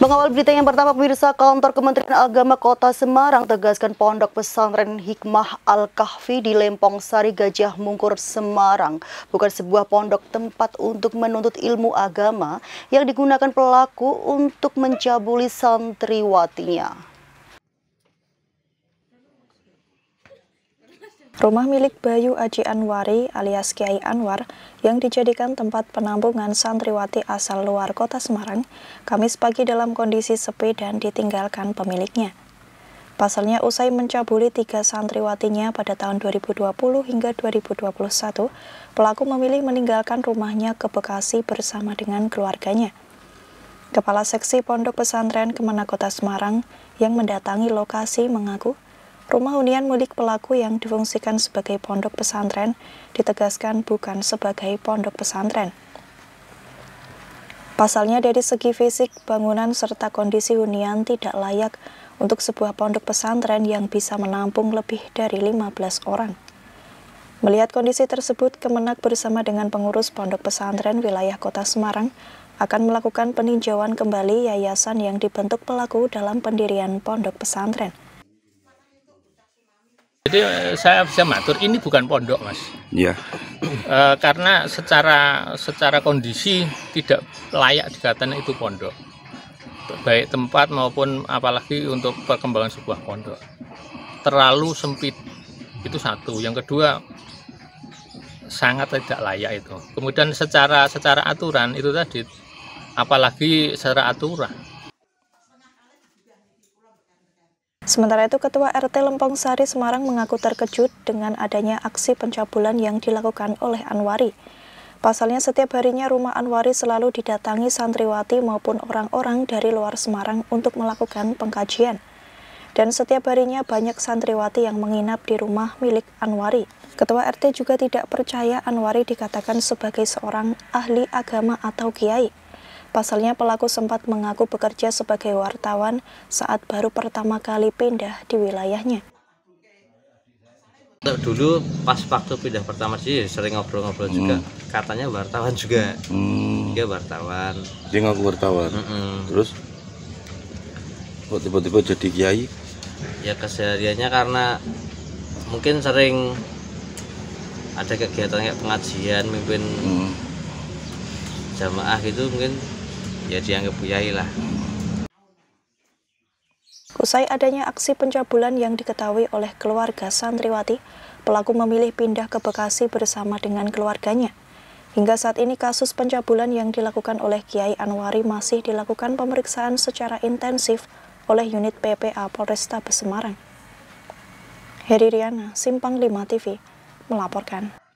Mengawal berita yang pertama, pemirsa kantor Kementerian Agama Kota Semarang tegaskan pondok pesantren Hikmah Al-Kahfi di Lempong Sari Gajah Mungkur, Semarang. Bukan sebuah pondok tempat untuk menuntut ilmu agama yang digunakan pelaku untuk mencabuli santriwatinya. Rumah milik Bayu Aji Anwari alias Kiai Anwar yang dijadikan tempat penampungan santriwati asal luar kota Semarang, Kamis pagi dalam kondisi sepi dan ditinggalkan pemiliknya. Pasalnya usai mencabuli tiga santriwatinya pada tahun 2020 hingga 2021, pelaku memilih meninggalkan rumahnya ke Bekasi bersama dengan keluarganya. Kepala Seksi Pondok Pesantren Kemenang Kota Semarang yang mendatangi lokasi mengaku, Rumah hunian milik pelaku yang difungsikan sebagai pondok pesantren ditegaskan bukan sebagai pondok pesantren. Pasalnya dari segi fisik, bangunan serta kondisi hunian tidak layak untuk sebuah pondok pesantren yang bisa menampung lebih dari 15 orang. Melihat kondisi tersebut, Kemenak bersama dengan pengurus pondok pesantren wilayah kota Semarang akan melakukan peninjauan kembali yayasan yang dibentuk pelaku dalam pendirian pondok pesantren. Jadi eh, saya bisa matur ini bukan pondok mas. Iya. E, karena secara secara kondisi tidak layak dikatakan itu pondok. Baik tempat maupun apalagi untuk perkembangan sebuah pondok. Terlalu sempit itu satu. Yang kedua sangat tidak layak itu. Kemudian secara secara aturan itu tadi apalagi secara aturan Sementara itu, Ketua RT Lempong Sari Semarang mengaku terkejut dengan adanya aksi pencabulan yang dilakukan oleh Anwari. Pasalnya setiap harinya rumah Anwari selalu didatangi santriwati maupun orang-orang dari luar Semarang untuk melakukan pengkajian. Dan setiap harinya banyak santriwati yang menginap di rumah milik Anwari. Ketua RT juga tidak percaya Anwari dikatakan sebagai seorang ahli agama atau kiai. Pasalnya pelaku sempat mengaku bekerja sebagai wartawan saat baru pertama kali pindah di wilayahnya. dulu pas waktu pindah pertama sih sering ngobrol-ngobrol hmm. juga. Katanya wartawan juga. Hmm. Dia wartawan. Dia ngaku wartawan. hmm. Terus kok tiba-tiba jadi kiai? Ya kesehariannya karena mungkin sering ada kegiatan kayak pengajian, mimpin hmm. jamaah gitu mungkin ya dianggap buyai lah Usai adanya aksi pencabulan yang diketahui oleh keluarga santriwati, pelaku memilih pindah ke Bekasi bersama dengan keluarganya. Hingga saat ini kasus pencabulan yang dilakukan oleh Kiai Anwari masih dilakukan pemeriksaan secara intensif oleh unit PPA Polresta Besemarang. Heri Riana, Simpang 5 TV, melaporkan.